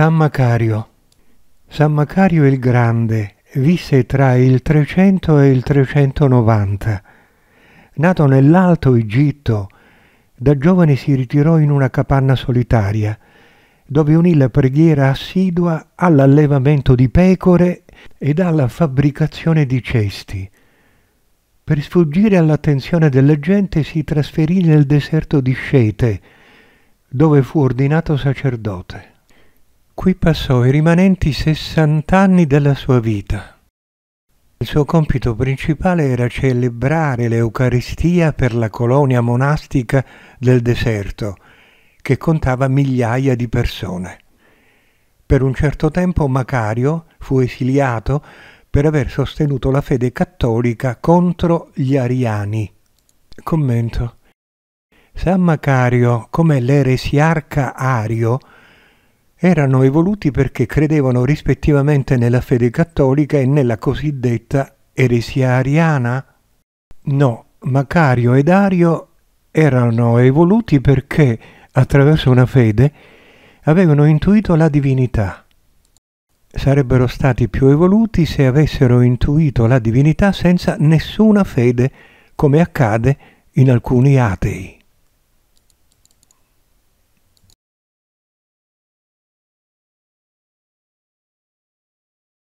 San Macario San Macario il Grande visse tra il 300 e il 390. Nato nell'Alto Egitto, da giovane si ritirò in una capanna solitaria, dove unì la preghiera assidua all'allevamento di pecore ed alla fabbricazione di cesti. Per sfuggire all'attenzione della gente si trasferì nel deserto di Scete, dove fu ordinato sacerdote. Qui passò i rimanenti 60 anni della sua vita. Il suo compito principale era celebrare l'Eucaristia per la colonia monastica del deserto, che contava migliaia di persone. Per un certo tempo Macario fu esiliato per aver sostenuto la fede cattolica contro gli ariani. Commento. San Macario, come l'eresiarca Ario, erano evoluti perché credevano rispettivamente nella fede cattolica e nella cosiddetta eresia ariana? No, Macario e Dario erano evoluti perché, attraverso una fede, avevano intuito la divinità. Sarebbero stati più evoluti se avessero intuito la divinità senza nessuna fede, come accade in alcuni atei.